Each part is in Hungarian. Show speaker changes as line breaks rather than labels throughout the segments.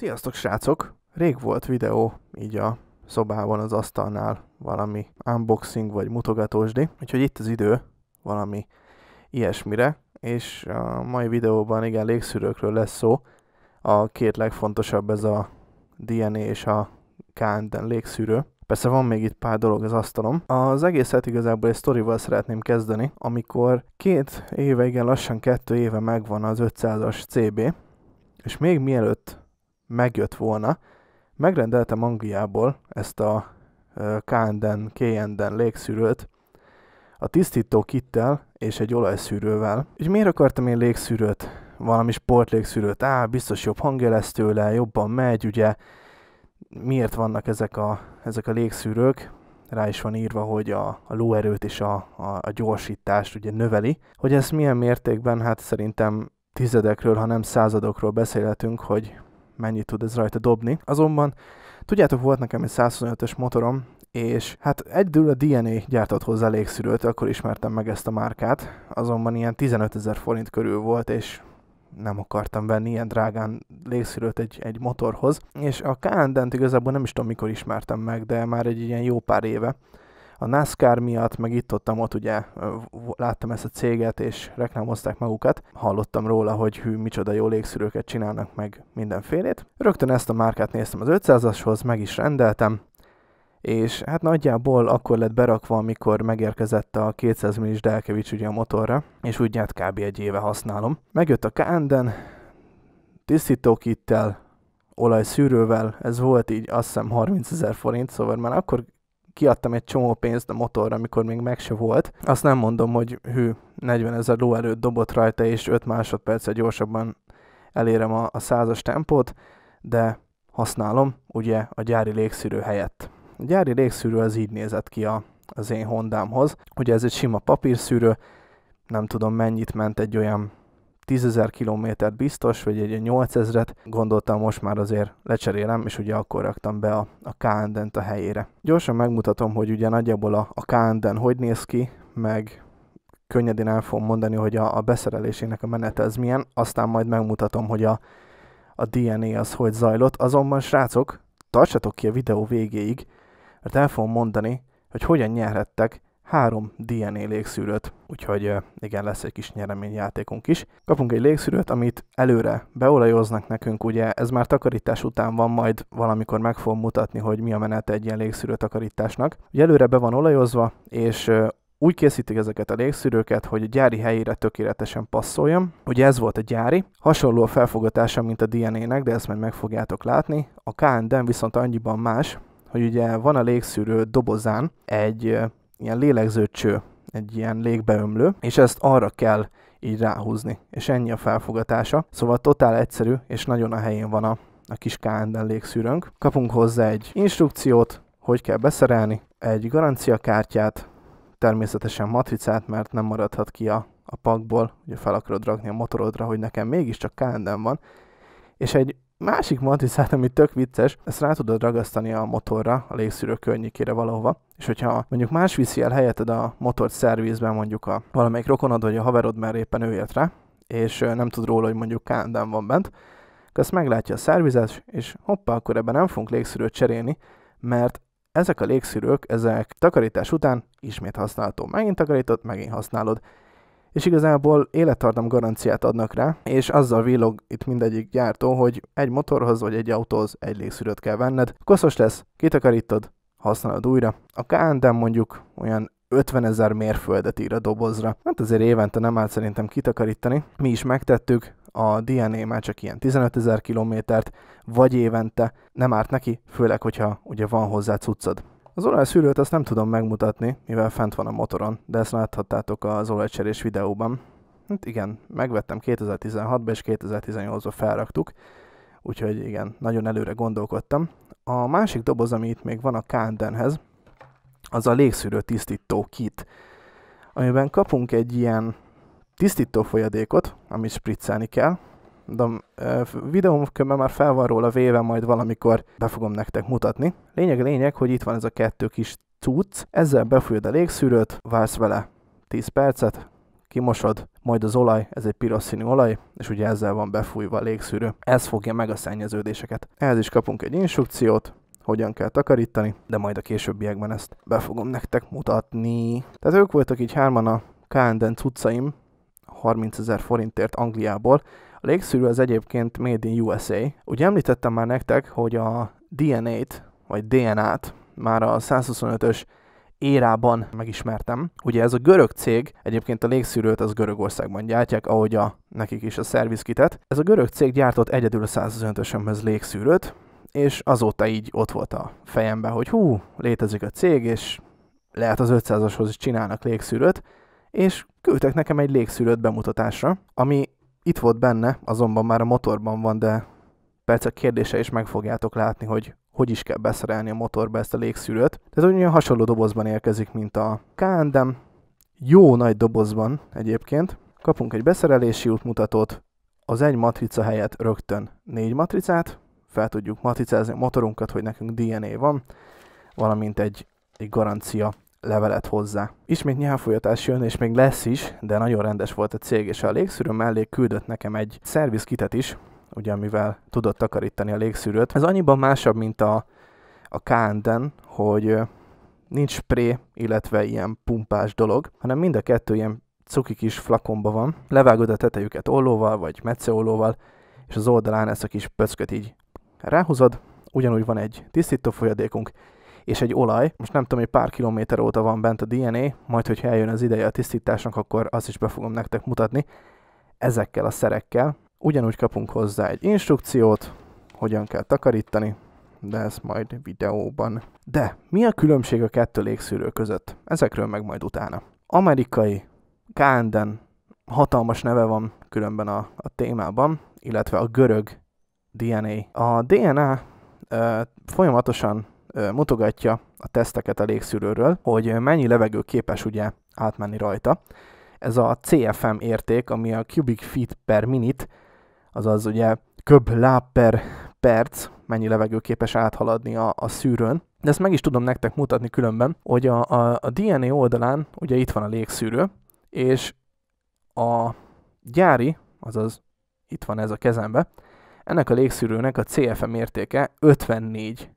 Sziasztok srácok! Rég volt videó így a szobában az asztalnál valami unboxing vagy mutogatósdi, úgyhogy itt az idő valami ilyesmire, és a mai videóban igen légszűrőkről lesz szó. A két legfontosabb ez a DNA és a Kánden légszűrő. Persze van még itt pár dolog az asztalom. Az egészet igazából egy sztorival szeretném kezdeni, amikor két éve, igen lassan kettő éve megvan az 500-as CB, és még mielőtt megjött volna. Megrendeltem Angliából ezt a K&N, K&N légszűrőt, a tisztító kittel és egy olajszűrővel. Úgy miért akartam én légszűrőt? Valami sportlégszűrőt? Á, biztos jobb hangja lesz tőle, jobban megy, ugye? Miért vannak ezek a, ezek a légszűrők? Rá is van írva, hogy a, a lóerőt és a, a, a gyorsítást ugye növeli. Hogy ez milyen mértékben? Hát szerintem tizedekről, ha nem századokról beszélhetünk, hogy mennyit tud ez rajta dobni. Azonban tudjátok, volt nekem egy 125-ös motorom, és hát egyedül a DNA gyártott hozzá légszűrőt, akkor ismertem meg ezt a márkát, azonban ilyen 15 ezer forint körül volt, és nem akartam venni ilyen drágán légszűrőt egy, egy motorhoz, és a K&D-t igazából nem is tudom mikor ismertem meg, de már egy ilyen jó pár éve, a NASCAR miatt, meg itt ott, ott ugye láttam ezt a céget, és reklámozták magukat. Hallottam róla, hogy hű, micsoda jó légszűrőket csinálnak meg mindenfélét. Rögtön ezt a márkát néztem az 500-ashoz, meg is rendeltem, és hát nagyjából akkor lett berakva, amikor megérkezett a 200 millis Delkevics ugye a motorra, és úgy hát kb. egy éve használom. Megjött a Kánden, tisztítókittel, olajszűrővel, ez volt így azt hiszem 30 ezer forint, szóval már akkor kiadtam egy csomó pénzt a motorra, amikor még meg se volt. Azt nem mondom, hogy hű, 40 ezer előtt dobott rajta, és 5 másodperccel gyorsabban elérem a, a százas tempót, de használom ugye a gyári légszűrő helyett. A gyári légszűrő az így nézett ki a, az én Hondámhoz. Ugye ez egy sima papírszűrő, nem tudom mennyit ment egy olyan 10.000 kilométert biztos, vagy egy 8000-et, gondoltam most már azért lecserélem, és ugye akkor raktam be a, a K&N-t a helyére. Gyorsan megmutatom, hogy ugye nagyjából a, a K&N hogy néz ki, meg könnyedén el fogom mondani, hogy a, a beszerelésének a menete ez milyen, aztán majd megmutatom, hogy a, a DNA az hogy zajlott. Azonban srácok, tartsatok ki a videó végéig, mert el fogom mondani, hogy hogyan nyerhettek három DNA légszűrőt, úgyhogy igen, lesz egy kis nyereményjátékunk is. Kapunk egy légszűrőt, amit előre beolajoznak nekünk, ugye ez már takarítás után van, majd valamikor meg fogom mutatni, hogy mi a menet egy ilyen légszűrő takarításnak. Ugye előre be van olajozva, és úgy készítik ezeket a légszűrőket, hogy a gyári helyére tökéletesen passzoljon. Ugye ez volt a gyári, hasonló a felfogatása, mint a DNA-nek, de ezt majd meg fogjátok látni. A KND viszont annyiban más, hogy ugye van a légszűrő dobozán egy ilyen lélegző cső, egy ilyen légbeömlő, és ezt arra kell így ráhúzni, és ennyi a felfogatása. Szóval totál egyszerű, és nagyon a helyén van a, a kis KN-ben légszűrőnk. Kapunk hozzá egy instrukciót, hogy kell beszerelni, egy garanciakártyát, természetesen matricát, mert nem maradhat ki a, a pakból, ugye fel akarod rakni a motorodra, hogy nekem mégiscsak csak ben van, és egy Másik mantissát, ami tök vicces, ezt rá tudod ragasztani a motorra, a légszűrő környékére valahova, és hogyha mondjuk más viszi el helyetted a motort szervizben, mondjuk a valamelyik rokonod vagy a haverod már éppen ő élt rá, és nem tud róla, hogy mondjuk kándán van bent, akkor ezt meglátja a szervizet, és hoppá, akkor ebben nem fogunk légszűrőt cserélni, mert ezek a légszűrők, ezek takarítás után ismét használható. Megint takarított, megint használod és igazából élettartam garanciát adnak rá, és azzal villog itt mindegyik gyártó, hogy egy motorhoz vagy egy autóhoz egy légszűrőt kell venned, koszos lesz, kitakarítod, használod újra. A K&M mondjuk olyan 50 ezer mérföldet ír a dobozra. Hát azért évente nem állt szerintem kitakarítani. Mi is megtettük, a DNA már csak ilyen 15 ezer kilométert, vagy évente nem árt neki, főleg, hogyha ugye van hozzá cuccod. Az olajszűrőt azt nem tudom megmutatni, mivel fent van a motoron, de ezt láthattátok az olajcserés videóban. Hát igen, megvettem 2016-ban és 2018-ban felraktuk, úgyhogy igen, nagyon előre gondolkodtam. A másik doboz, ami itt még van a Kándenhez, az a légszűrő tisztító kit, amiben kapunk egy ilyen tisztító folyadékot, amit spriccelni kell, mondom, videóm közben már fel van róla véve, majd valamikor be fogom nektek mutatni. Lényeg lényeg, hogy itt van ez a kettő kis cucc, ezzel befújod a légszűrőt, vársz vele 10 percet, kimosod, majd az olaj, ez egy piros színű olaj, és ugye ezzel van befújva a légszűrő. Ez fogja meg a szennyeződéseket. Ehhez is kapunk egy instrukciót, hogyan kell takarítani, de majd a későbbiekben ezt be fogom nektek mutatni. Tehát ők voltak így hárman a K&N cuccaim, 30 ezer forintért Angliából, a légszűrő az egyébként Made in USA. Ugye említettem már nektek, hogy a DNA-t, vagy DNA-t már a 125-ös érában megismertem. Ugye ez a görög cég, egyébként a légszűrőt az Görögországban gyártják, ahogy a, nekik is a szervizkitet. Ez a görög cég gyártott egyedül a 125-ösömhöz légszűrőt, és azóta így ott volt a fejemben, hogy hú, létezik a cég, és lehet az 500-ashoz is csinálnak légszűrőt, és küldtek nekem egy légszűrőt bemutatásra, ami itt volt benne, azonban már a motorban van, de percek kérdése is meg fogjátok látni, hogy hogy is kell beszerelni a motorba ezt a légszűrőt. Tehát ugyanilyen hasonló dobozban érkezik, mint a K&M. Jó nagy dobozban egyébként. Kapunk egy beszerelési útmutatót, az egy matrica helyett rögtön négy matricát, fel tudjuk matricázni a motorunkat, hogy nekünk DNA van, valamint egy, egy garancia levelet hozzá. Ismét nyelvfolyatás jön, és még lesz is, de nagyon rendes volt a cég, és a légszűrő mellé küldött nekem egy szervizkitet is, ugye amivel tudott takarítani a légszűrőt. Ez annyiban másabb, mint a, a Kánden, hogy nincs spré, illetve ilyen pumpás dolog, hanem mind a kettő ilyen cuki kis flakonba van. Levágod a tetejüket ollóval, vagy metszeollóval, és az oldalán ezt a kis pöcköt így ráhúzod. Ugyanúgy van egy tisztító folyadékunk, és egy olaj. Most nem tudom, hogy pár kilométer óta van bent a DNA, majd hogyha eljön az ideje a tisztításnak, akkor azt is be fogom nektek mutatni. Ezekkel a szerekkel ugyanúgy kapunk hozzá egy instrukciót, hogyan kell takarítani, de ez majd videóban. De mi a különbség a kettő légszűrő között? Ezekről meg majd utána. Amerikai Kánden hatalmas neve van különben a, a témában, illetve a görög DNA. A DNA ö, folyamatosan mutogatja a teszteket a légszűrőről, hogy mennyi levegő képes ugye átmenni rajta. Ez a CFM érték, ami a cubic feet per minute, azaz ugye köb láb per perc, mennyi levegő képes áthaladni a, a szűrőn. De ezt meg is tudom nektek mutatni különben, hogy a, a, a DNA oldalán ugye itt van a légszűrő, és a gyári, azaz itt van ez a kezembe, ennek a légszűrőnek a CFM értéke 54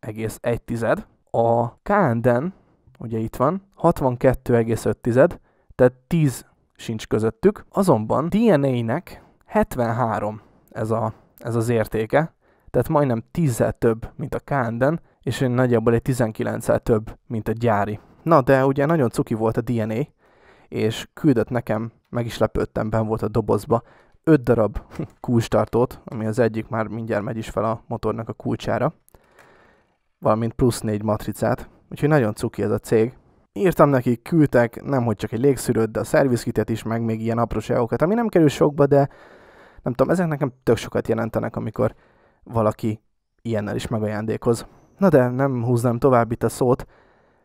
62,1, a Kánden, ugye itt van, 62,5, tehát 10 sincs közöttük, azonban DNA-nek 73 ez, a, ez az értéke, tehát majdnem 10 több, mint a Kánden, és nagyjából egy 19 több, mint a gyári. Na, de ugye nagyon cuki volt a DNA, és küldött nekem, meg is lepődtem, ben volt a dobozba, 5 darab kulcstartót, ami az egyik már mindjárt megy is fel a motornak a kulcsára, valamint plusz négy matricát, úgyhogy nagyon cuki ez a cég. Írtam nekik, küldtek, nem hogy csak egy légszűrőt, de a szervizkitet is, meg még ilyen apróságokat, ami nem kerül sokba, de nem tudom, ezek nekem tök sokat jelentenek, amikor valaki ilyennel is megajándékoz. Na de nem húznám tovább itt a szót.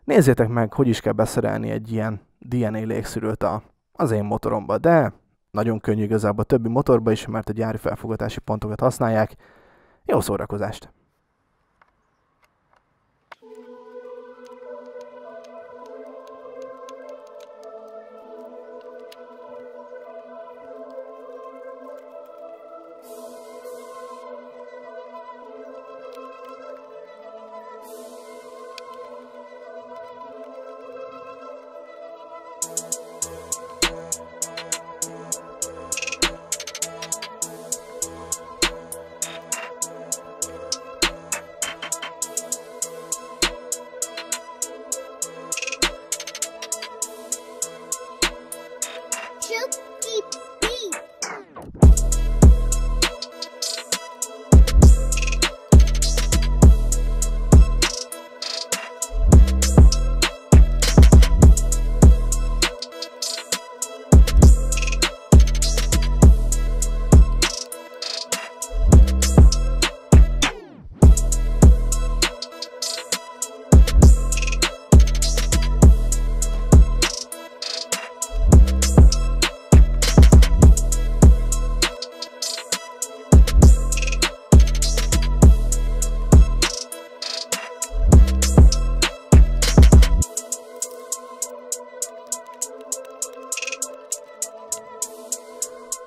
Nézzétek meg, hogy is kell beszerelni egy ilyen DNA légszűrőt a, az én motoromba, de nagyon könnyű igazából a többi motorba is, mert a gyári felfogatási pontokat használják. Jó szórakozást!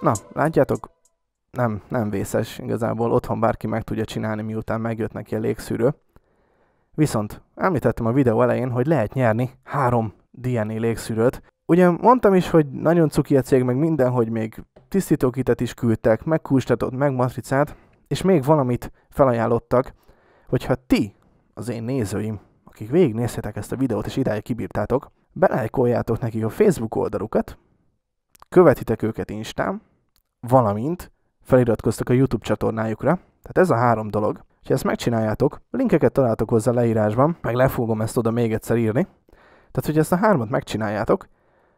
Na, látjátok? Nem, nem vészes. Igazából otthon bárki meg tudja csinálni, miután megjött neki a légszűrő. Viszont említettem a videó elején, hogy lehet nyerni három DNA légszűrőt. Ugye mondtam is, hogy nagyon cuki a cég, meg minden, hogy még tisztítókitet is küldtek, meg kulcstatot, meg matricát, és még valamit felajánlottak, hogyha ti, az én nézőim, akik végignézhetek ezt a videót és idáig kibírtátok, belájkoljátok nekik a Facebook oldalukat, követitek őket Instán, valamint feliratkoztak a YouTube csatornájukra. Tehát ez a három dolog. Ha ezt megcsináljátok, linkeket találtok hozzá leírásban, meg le fogom ezt oda még egyszer írni. Tehát, hogy ezt a hármat megcsináljátok,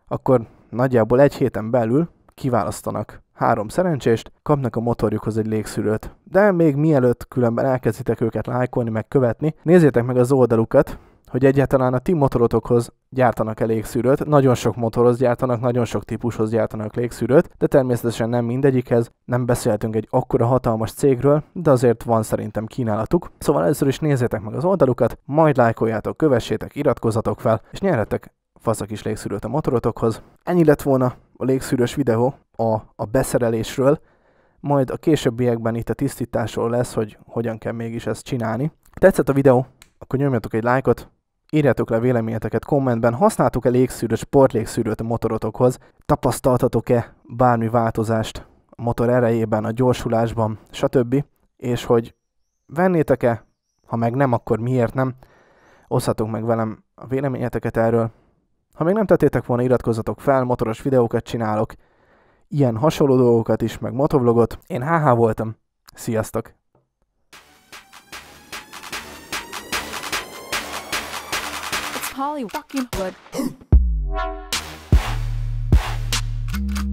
akkor nagyjából egy héten belül kiválasztanak három szerencsést, kapnak a motorjukhoz egy légszűrőt. De még mielőtt különben elkezditek őket lájkolni, meg követni, nézzétek meg az oldalukat, hogy egyáltalán a ti motorotokhoz gyártanak elég szűrőt, nagyon sok motorhoz gyártanak, nagyon sok típushoz gyártanak légszűrőt, de természetesen nem mindegyikhez, nem beszéltünk egy akkora hatalmas cégről, de azért van szerintem kínálatuk. Szóval először is nézzétek meg az oldalukat, majd lájkoljátok, kövessétek, iratkozzatok fel, és nyerhetek faszak is légszűrőt a motorotokhoz. Ennyi lett volna a légszűrős videó a, a beszerelésről, majd a későbbiekben itt a tisztításról lesz, hogy hogyan kell mégis ezt csinálni. Tetszett a videó, akkor nyomjatok egy lájkot, Írjátok le véleményeteket kommentben, használtok-e légszűrőt, sportlégszűrőt a motorotokhoz, tapasztaltatok-e bármi változást a motor erejében, a gyorsulásban, stb. És hogy vennétek-e, ha meg nem, akkor miért nem? Osszatok meg velem a véleményeteket erről. Ha még nem tettétek volna, iratkozzatok fel, motoros videókat csinálok, ilyen hasonló dolgokat is, meg motovlogot. Én HH voltam. Sziasztok! Holly fucking Hood.